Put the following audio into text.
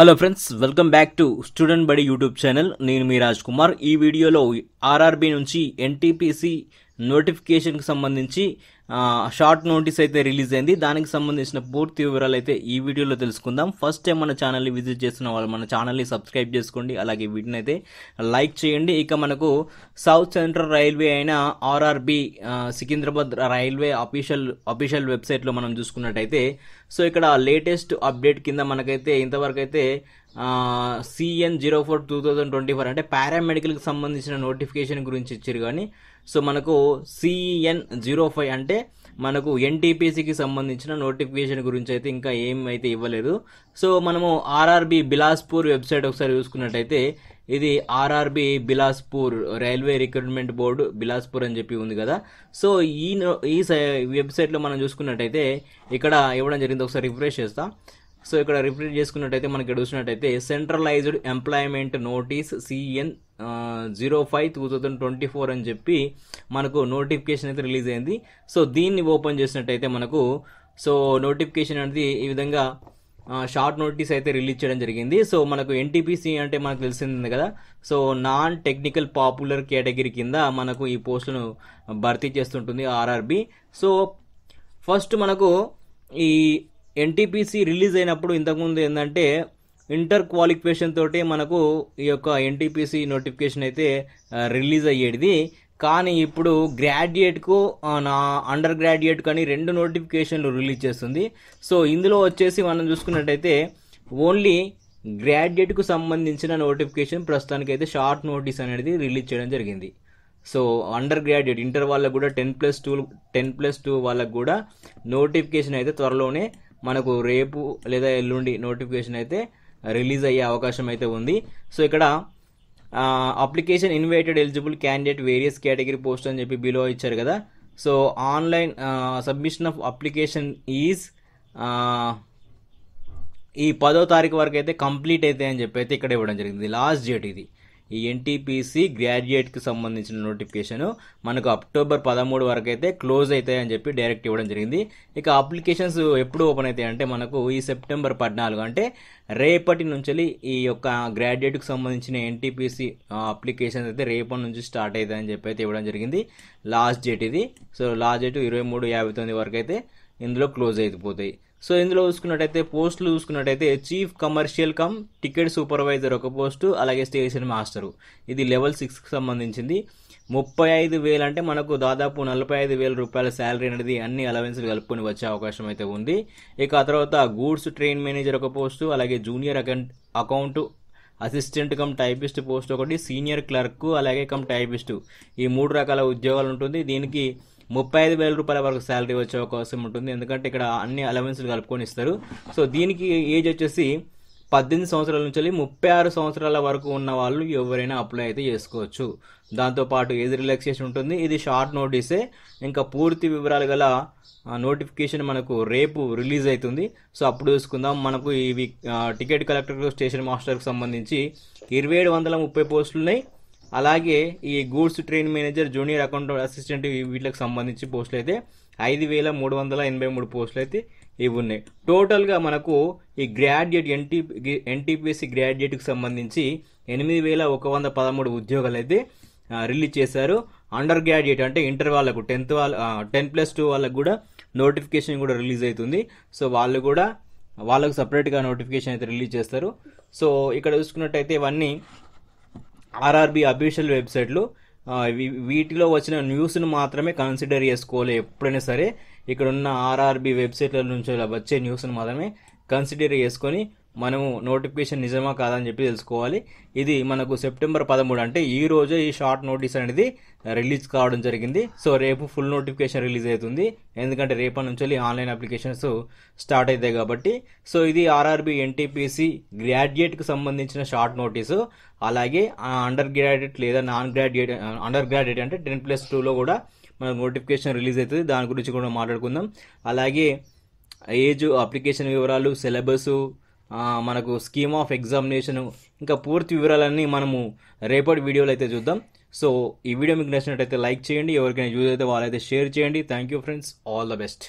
hello friends welcome back to student Badi YouTube channel నేను మీ రాజ్ కుమార్ ఈ వీడియోలో ఆర్ఆర్బి నుంచి ఎన్టీపీసీ నోటిఫికేషన్కి సంబంధించి షార్ట్ నోటీస్ అయితే రిలీజ్ అయింది దానికి సంబంధించిన పూర్తి వివరాలు అయితే ఈ వీడియోలో తెలుసుకుందాం ఫస్ట్ టైం మన ఛానల్ని విజిట్ చేస్తున్న వాళ్ళు మన ఛానల్ని సబ్స్క్రైబ్ చేసుకోండి అలాగే వీటిని అయితే లైక్ చేయండి ఇక మనకు సౌత్ సెంట్రల్ రైల్వే అయిన RRB Secunderabad railway official official వెబ్సైట్లో మనం చూసుకున్నట్టయితే సో ఇక్కడ లేటెస్ట్ అప్డేట్ కింద మనకైతే ఇంతవరకు అయితే C N zero four two thousand twenty four అంటే పారామెడికల్కి సంబంధించిన నోటిఫికేషన్ గురించి ఇచ్చారు కానీ సో మనకు సిఎన్ జీరో ఫైవ్ అంటే మనకు ఎన్టీపీసీకి సంబంధించిన నోటిఫికేషన్ గురించి అయితే ఇంకా ఏం అయితే ఇవ్వలేదు సో మనము ఆర్ఆర్బి బిలాస్పూర్ వెబ్సైట్ ఒకసారి చూసుకున్నట్టయితే ఇది RRB Bilaspur railway recruitment board Bilaspur అని చెప్పి ఉంది కదా సో ఈ ఈ వెబ్సైట్లో మనం చూసుకున్నట్టయితే ఇక్కడ ఇవ్వడం జరిగింది ఒకసారి రిఫ్రెష్ చేస్తా సో ఇక్కడ రిఫ్రెష్ చేసుకున్నట్టయితే మనకి చూసినట్టయితే centralised employment notice C N zero five two thousand twenty four అని చెప్పి మనకు నోటిఫికేషన్ అయితే రిలీజ్ అయింది సో దీన్ని ఓపెన్ చేసినట్టయితే మనకు సో నోటిఫికేషన్ అనేది ఈ విధంగా షార్ట్ నోటీస్ అయితే రిలీజ్ చేయడం జరిగింది సో మనకు ఎన్టీపీసీ అంటే మనకు తెలిసింది కదా so non technical popular category కింద మనకు ఈ పోస్టులను భర్తీ చేస్తుంటుంది ఆర్ఆర్బి సో ఫస్ట్ మనకు ఈ ఎన్టీపీసీ రిలీజ్ అయినప్పుడు ఇంతకుముందు ఏంటంటే ఇంటర్ క్వాలిఫికేషన్ తోటి మనకు ఈ యొక్క ఎన్టీపీసీ నోటిఫికేషన్ అయితే రిలీజ్ అయ్యేది కానీ ఇప్పుడు గ్రాడ్యుయేట్కు నా అండర్ గ్రాడ్యుయేట్ కానీ రెండు నోటిఫికేషన్లు రిలీజ్ చేస్తుంది సో ఇందులో వచ్చేసి మనం చూసుకున్నట్టయితే ఓన్లీ గ్రాడ్యుయేట్కు సంబంధించిన నోటిఫికేషన్ ప్రస్తుతానికి అయితే షార్ట్ నోటీస్ అనేది రిలీజ్ చేయడం జరిగింది సో అండర్ గ్రాడ్యుయేట్ ఇంటర్ వాళ్ళకు కూడా ten plus two ten plus two వాళ్ళకు కూడా నోటిఫికేషన్ అయితే త్వరలోనే మనకు రేపు లేదా ఎల్లుండి నోటిఫికేషన్ అయితే రిలీజ్ అయ్యే అవకాశం అయితే ఉంది సో ఇక్కడ application invited eligible candidate various category post అని చెప్పి బిలో ఇచ్చారు కదా so online submission of application is ఈ పదో తారీఖు వరకు అయితే కంప్లీట్ అయితే అని చెప్పి అయితే ఇక్కడ ఇవ్వడం జరిగింది లాస్ట్ డేట్ ఇది ఈ ఎన్టీపీసీ గ్రాడ్యుయేట్కి సంబంధించిన నోటిఫికేషన్ మనకు అక్టోబర్ పదమూడు వరకు అయితే క్లోజ్ అవుతాయని చెప్పి డైరెక్ట్ ఇవ్వడం జరిగింది ఇక అప్లికేషన్స్ ఎప్పుడు ఓపెన్ అవుతాయి అంటే మనకు ఈ సెప్టెంబర్ పద్నాలుగు అంటే రేపటి నుంచి ఈ యొక్క గ్రాడ్యుయేట్కి సంబంధించిన ఎన్టీపీసీ అప్లికేషన్స్ అయితే రేపటి నుంచి స్టార్ట్ అవుతాయని చెప్పి అయితే ఇవ్వడం జరిగింది లాస్ట్ డేట్ ఇది సో లాస్ట్ డేట్ ఇరవై మూడు యాభై తొమ్మిది వరకు అయితే ఇందులో క్లోజ్ అయిపోతాయి సో ఇందులో చూసుకున్నట్టయితే పోస్టులు చూసుకున్నట్టయితే chief commercial cum ticket supervisor ఒక పోస్టు అలాగే స్టేషన్ మాస్టరు ఇది లెవెల్ సిక్స్కి సంబంధించింది ముప్పై ఐదు వేలు అంటే మనకు దాదాపు నలభై ఐదు వేల రూపాయల శాలరీ అనేది అన్ని అలవెన్స్లు కలుపుకొని వచ్చే అవకాశం అయితే ఉంది ఇక ఆ తర్వాత గూడ్స్ ట్రైన్ మేనేజర్ ఒక పోస్టు అలాగే junior account account assistant cum typist post ఒకటి సీనియర్ క్లర్క్ అలాగే కమ్ టైపిస్టు ఈ మూడు రకాల ఉద్యోగాలు ఉంటుంది దీనికి ముప్పై ఐదు వేల రూపాయల వరకు శాలరీ వచ్చే అవకాశం ఉంటుంది ఎందుకంటే ఇక్కడ అన్ని అలవెన్స్లు కలుపుకొని ఇస్తారు సో దీనికి ఏజ్ వచ్చేసి పద్దెనిమిది సంవత్సరాల నుంచి ముప్పై ఆరు సంవత్సరాల వరకు ఉన్న వాళ్ళు ఎవరైనా అప్లై అయితే చేసుకోవచ్చు దాంతోపాటు ఏజ్ రిలాక్సేషన్ ఉంటుంది ఇది షార్ట్ నోటీసే ఇంకా పూర్తి వివరాలు గల నోటిఫికేషన్ మనకు రేపు రిలీజ్ అవుతుంది సో అప్పుడు చూసుకుందాం మనకు ఈ టికెట్ కలెక్టర్ స్టేషన్ మాస్టర్కి సంబంధించి ఇరవై ఏడు వందల ముప్పై పోస్టులు ఉన్నాయి అలాగే ఈ goods train manager junior account assistant వీటికి సంబంధించి పోస్టులు అయితే ఐదు వేల మూడు వందల ఎనభై మూడు పోస్టులు అయితే ఇవి ఉన్నాయి టోటల్గా మనకు ఈ గ్రాడ్యుయేట్ ఎన్టీ ఎన్టీపీఎస్సీ గ్రాడ్యుయేట్కి సంబంధించి ఎనిమిది వేల ఒక వంద పదమూడు ఉద్యోగాలు అయితే రిలీజ్ చేశారు అండర్ గ్రాడ్యుయేట్ అంటే ఇంటర్ వాళ్ళకు టెన్త్ వాళ్ళ టెన్ ప్లస్ టూ వాళ్ళకు కూడా నోటిఫికేషన్ కూడా రిలీజ్ అవుతుంది సో వాళ్ళు కూడా వాళ్ళకు సపరేట్గా నోటిఫికేషన్ అయితే రిలీజ్ చేస్తారు సో ఇక్కడ చూసుకున్నట్టయితే ఇవన్నీ ఆర్ఆర్బి అఫీషియల్ వెబ్సైట్లు వీటిలో వచ్చిన న్యూస్ను మాత్రమే కన్సిడర్ చేసుకోవాలి ఎప్పుడైనా సరే ఇక్కడ ఉన్న ఆర్ఆర్బి వెబ్సైట్ల నుంచి వచ్చే న్యూస్ను మాత్రమే కన్సిడర్ చేసుకొని మనము నోటిఫికేషన్ నిజమా కాదని చెప్పి తెలుసుకోవాలి ఇది మనకు సెప్టెంబర్ పదమూడు అంటే ఈ రోజు ఈ షార్ట్ నోటీస్ అనేది రిలీజ్ కావడం జరిగింది సో రేపు ఫుల్ నోటిఫికేషన్ రిలీజ్ అవుతుంది ఎందుకంటే రేపటి నుంచి ఆన్లైన్ అప్లికేషన్స్ స్టార్ట్ అవుతాయి కాబట్టి సో ఇది ఆర్ఆర్బి ఎన్టీపీసీ గ్రాడ్యుయేట్కి సంబంధించిన షార్ట్ నోటీసు అలాగే అండర్ గ్రాడ్యుయేట్ లేదా నాన్ గ్రాడ్యుయేట్ అండర్ గ్రాడ్యుయేట్ అంటే టెన్ ప్లస్ టూలో కూడా మనకు నోటిఫికేషన్ రిలీజ్ అవుతుంది దాని గురించి కూడా మాట్లాడుకుందాం అలాగే ఏజ్ అప్లికేషన్ వివరాలు సిలబస్ మనకు స్కీమ్ ఆఫ్ ఎగ్జామినేషన్ ఇంకా పూర్తి వివరాలన్నీ మనము రేపటి వీడియోలో అయితే చూద్దాం సో ఈ వీడియో మీకు నచ్చినట్టయితే లైక్ చేయండి ఎవరికైనా యూజ్ అయితే వాళ్ళైతే షేర్ చేయండి thank you friends all the best